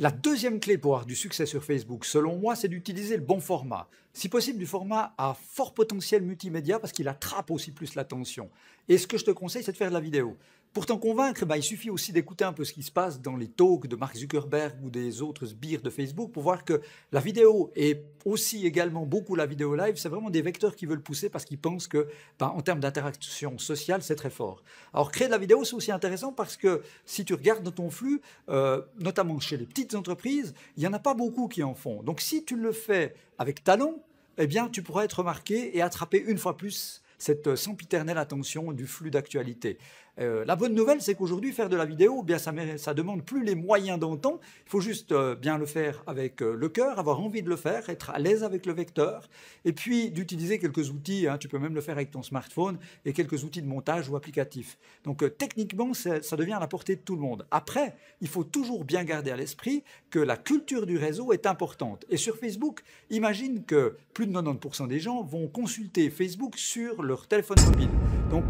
La deuxième clé pour avoir du succès sur Facebook, selon moi, c'est d'utiliser le bon format. Si possible, du format à fort potentiel multimédia parce qu'il attrape aussi plus l'attention. Et ce que je te conseille, c'est de faire de la vidéo. Pour t'en convaincre, bah, il suffit aussi d'écouter un peu ce qui se passe dans les talks de Mark Zuckerberg ou des autres sbires de Facebook pour voir que la vidéo et aussi également beaucoup la vidéo live, c'est vraiment des vecteurs qui veulent pousser parce qu'ils pensent que, bah, en termes d'interaction sociale, c'est très fort. Alors créer de la vidéo, c'est aussi intéressant parce que si tu regardes ton flux, euh, notamment chez les petites entreprises, il n'y en a pas beaucoup qui en font. Donc si tu le fais avec talent, eh bien, tu pourras être remarqué et attraper une fois plus cette sempiternelle attention du flux d'actualité. Euh, la bonne nouvelle, c'est qu'aujourd'hui, faire de la vidéo, eh bien, ça, ça demande plus les moyens d'entendre. Il faut juste euh, bien le faire avec euh, le cœur, avoir envie de le faire, être à l'aise avec le vecteur, et puis d'utiliser quelques outils. Hein. tu peux même le faire avec ton smartphone et quelques outils de montage ou applicatifs. Donc techniquement, ça devient à la portée de tout le monde. Après, il faut toujours bien garder à l'esprit que la culture du réseau est importante. Et sur Facebook, imagine que plus de 90% des gens vont consulter Facebook sur leur téléphone mobile. Donc,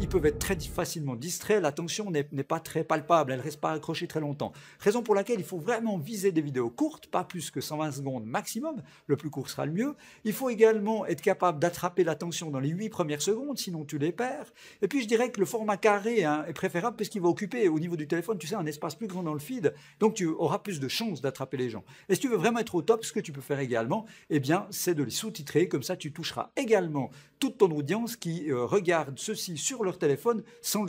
ils peuvent être très faciles facilement distrait, l'attention n'est pas très palpable, elle reste pas accrochée très longtemps. Raison pour laquelle il faut vraiment viser des vidéos courtes, pas plus que 120 secondes maximum, le plus court sera le mieux. Il faut également être capable d'attraper l'attention dans les 8 premières secondes, sinon tu les perds. Et puis je dirais que le format carré hein, est préférable parce qu'il va occuper au niveau du téléphone, tu sais, un espace plus grand dans le feed, donc tu auras plus de chances d'attraper les gens. Et si tu veux vraiment être au top, ce que tu peux faire également, eh bien, c'est de les sous-titrer, comme ça tu toucheras également toute ton audience qui euh, regarde ceci sur leur téléphone sans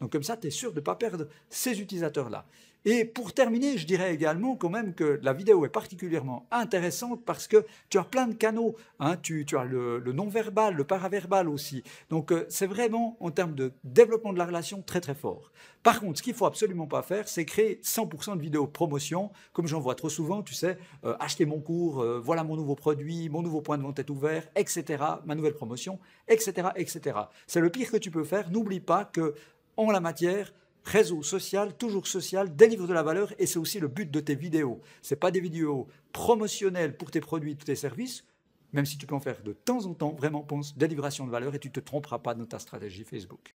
donc comme ça, tu es sûr de ne pas perdre ces utilisateurs-là. Et pour terminer, je dirais également quand même que la vidéo est particulièrement intéressante parce que tu as plein de canaux. Hein, tu, as le, non-verbal, le paraverbal aussi. Donc euh, c'est vraiment en termes de développement de la relation très très fort. Par contre, ce qu'il faut absolument pas faire, c'est créer 100% de vidéos promotion, comme j'en vois trop souvent. Tu sais, euh, acheter mon cours, euh, voilà mon nouveau produit, mon nouveau point de vente est ouvert, etc. Ma nouvelle promotion, etc., etc. C'est le pire que tu peux faire. N'oublie pas que en la matière réseau social, toujours social, délivre de la valeur et c'est aussi le but de tes vidéos. Ce pas des vidéos promotionnelles pour tes produits, tes services, même si tu peux en faire de temps en temps, vraiment pense délivration de valeur et tu ne te tromperas pas dans ta stratégie Facebook.